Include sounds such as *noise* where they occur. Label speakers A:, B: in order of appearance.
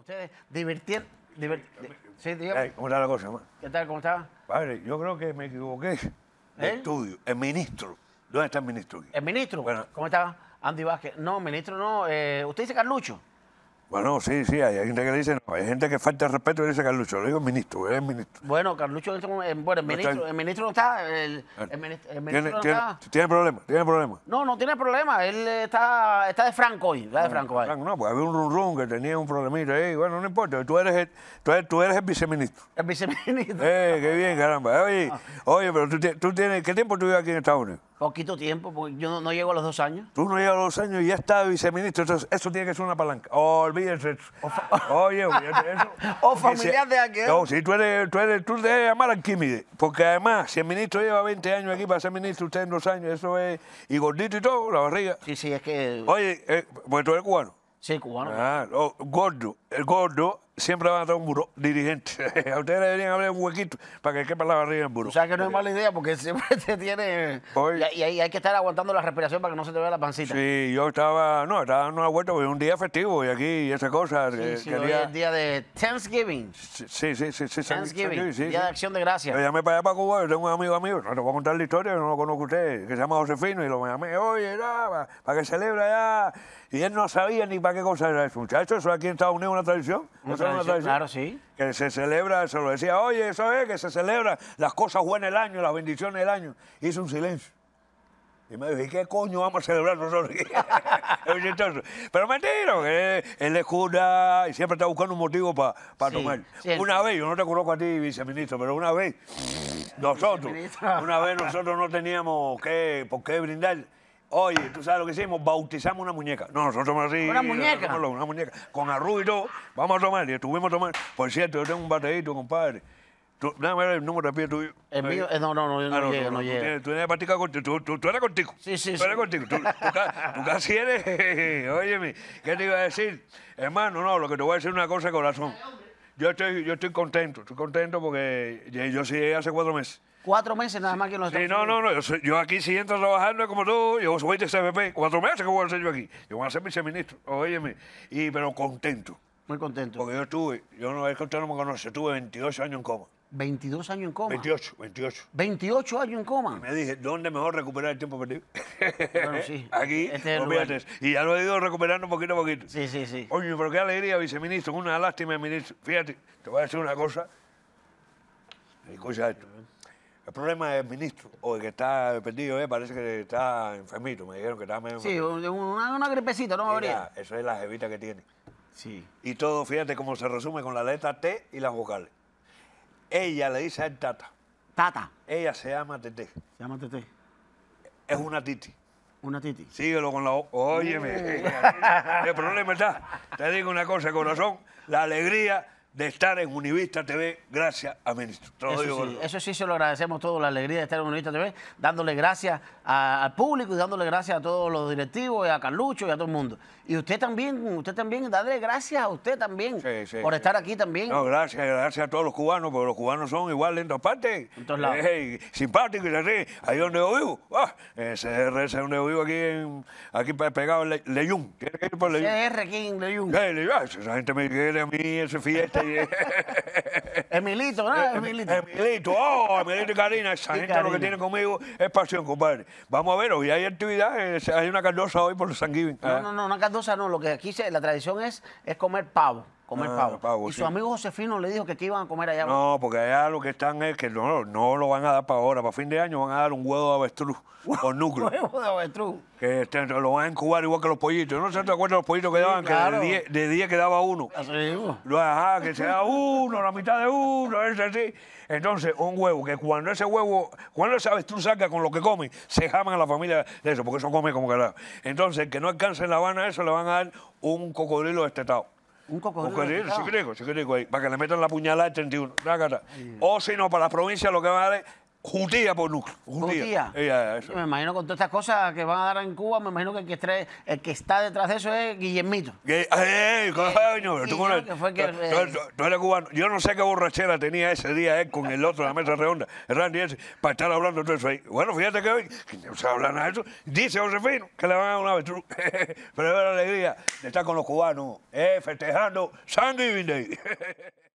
A: ustedes
B: divertir... ¿Cómo está la cosa, ¿Qué tal? ¿Cómo está? Padre, yo creo que me equivoqué el ¿Eh? estudio. El ministro. ¿Dónde está el ministro?
A: El ministro. ¿Cómo estaba? Andy Vázquez. No, ministro no. Eh, usted dice Carlucho.
B: Bueno, sí, sí, hay gente que le dice, no, hay gente que falta el respeto y dice Carlucho, lo digo ministro, es ministro.
A: Bueno, Carlucho, este bueno, el ministro, no el ministro está, el, ministro, ¿Tiene, no está.
B: Tiene problemas, tiene
A: No, no tiene problemas, él está, está de Franco hoy, está de Franco
B: ahí. No, pues había un rum que tenía un problemito ahí, bueno, no importa, tú eres el, tú eres, viceministro. El viceministro. Eh, qué bien, caramba. Oye, *laughs* oye pero tú, tú tienes, ¿qué tiempo tú vives aquí en Estados Unidos?
A: Poquito tiempo, porque yo no, llego a los dos años.
B: Tú no llegas a los dos años y ya está viceministro. Entonces, eso tiene que ser una palanca. Olvídese. *laughs* Oye, olvídate eso. o familiar de aquel. No, si tú eres, tú eres, tú debes llamar al Químide. Porque además, si el ministro lleva 20 años aquí para ser ministro, usted en dos años, eso es. Y gordito y todo, la barriga. Sí, sí, es que. Oye, eh, pues tú eres cubano. Sí, cubano. Ah, gordo. El gordo siempre van a estar un buró dirigente. *laughs* a ustedes deberían abrir un huequito para que quepa la barriga en el buró. O sea
A: que no es mala idea porque *laughs* siempre te tiene... Y, hay que estar aguantando la respiración para que no se te vea la pancita.
B: Sí, yo estaba... No, estaba en una vuelta porque es un día festivo y aquí y esas cosas. Sí, hoy es el
A: día de Thanksgiving. Sí,
B: sí, sí. sí, Thanksgiving, día de
A: Acción de Gracias. Yo llamé
B: para allá para Cuba, yo tengo un amigo amigo, no te voy a contar la historia, no lo conozco a usted, que se llama Josefino y lo llamé, oye, para que celebra allá. Y él no sabía ni para qué cosa era eso, muchacho, eso aquí en Estados Unidos es Una tradición claro, sí. Que se celebra, se lo decía, oye, eso es, que se celebra las cosas buenas del año, las bendiciones del año. Hizo un silencio. Y me dije, ¿qué coño vamos a celebrar nosotros? *laughs* Pero mentira, que él es cura y siempre está buscando un motivo para tomar. Una vez, yo no te conozco a ti, viceministro, pero una vez *laughs* nosotros, una vez nosotros no teníamos por qué brindar Oye, tú sabes lo que hicimos, bautizamos una muñeca. No, nosotros somos así. Una muñeca. no, una muñeca. Con arroz y todo, vamos a tomar. Y estuvimos tomando. Por cierto, yo tengo un bateíto, compadre. Tú, dame el número de pie tuyo. El mío, eh, no, no, no, yo no, llega. Ah, no llego, no, llego. Tú, tenías... eres contigo, tú, tú, eres contigo. Sí, sí, Tú eres contigo, tú, tú, casi eres, *laughs* óyeme, ¿qué te iba a decir? Hermano, no, lo que te voy a decir es una cosa de corazón. Yo estoy, yo estoy contento, estoy contento porque yo, yo sí hace cuatro meses. Cuatro meses nada más que no los Sí, no, no, no. Yo, aquí si entro trabajando como tú, yo soy de CFP. Cuatro meses que voy a ser yo aquí. Yo voy a ser viceministro, óyeme. Y, pero contento. Muy contento. Porque yo estuve, yo no, es que usted no me conoce, estuve 28 años en coma. 22 años en coma. 28, 28. 28 años en coma. Me dije, ¿dónde mejor recuperar el tiempo perdido? Bueno, sí. *laughs* Aquí, Este Y ya lo he ido recuperando poquito a poquito. Sí, sí, sí. Oye, pero qué alegría, viceministro. Una lástima, ministro. Fíjate, te voy a decir una cosa. Escucha esto. El problema el ministro, o el que está perdido, eh, parece que está enfermito. Me dijeron que está medio Sí,
A: una, una gripecita, no me habría.
B: Eso es la jevita que tiene. Sí. Y todo, fíjate cómo se resume con la letra T y las vocales. Ella le dice a él Tata. Tata. Ella se llama Tete. Se llama Tete. Es una titi. Una titi. Síguelo con la... O Óyeme. *laughs* el problema está, te digo una cosa, corazón, la alegría de estar en Univista TV gracias a Ministro.
A: Eso, sí, se lo agradecemos todo, la alegría de estar en Univista TV, dándole gracias al público y dándole gracias a todos los directivos y a Carlucho y a todo el mundo. Y usted también, usted también, darle gracias a usted también por estar aquí también.
B: gracias, gracias a todos los cubanos, porque los cubanos son igual en todas partes. En todos lados. Eh, simpáticos y así, ahí donde yo vivo. Ah, CR es donde yo vivo aquí, aquí pegado en Leyún. Tiene Leyún. CR aquí en esa gente me quiere a mí, ese fiesta. *laughs* Emilito, ¿no? Eh, em, Emilito. Emilito, oh, Emilito y Karina, esa gente lo que tiene conmigo es pasión, compadre. Vamos a ver, hoy hay actividad eh, hay una cardosa hoy por los sanguíneos. No, ah. no,
A: no, una cardosa no, lo que aquí la tradición es, es comer pavo comer ah, pavo. Y su amigo Josefino le dijo que iban a comer allá. No,
B: porque allá lo que están es que no, no lo van a dar para ahora, para fin de año van a dar un huevo de avestruz *laughs* con núcleo. Huevo de avestruz. Que este, lo van a encubar igual que los pollitos. No se te de los pollitos que daban, que de 10 quedaba uno. Así ah, mismo. ajá, que sea uno, la mitad de uno, ese así. Entonces, un huevo, que cuando ese huevo, cuando ese avestruz saca con lo que come, se jaman a la familia de eso, porque eso come como que Entonces, que no alcance en La Habana eso, le van a dar un cocodrilo destetado. Un cocodrilo. Cocodrilo, sí, creo sí, creo Ahí, para que le metan la puñalada al 31. O si no, para la provincia lo que vale Juntía por núcleo. Juntía. Eh, me
A: imagino con todas estas cosas que van a dar en Cuba, me imagino que el que, está detrás de eso es Guillermito.
B: ¿Qué? Eh, eh, coño! Tú, eres, cubano. Yo no sé qué borrachera tenía ese día con el otro de la mesa redonda, Randy, ese, para estar hablando todo eso ahí. Bueno, fíjate que hoy que no se habla nada de eso. Dice Josefino que le van a dar una vez. *laughs* Pero es la alegría de estar con los cubanos, festejando San Giving
A: *laughs*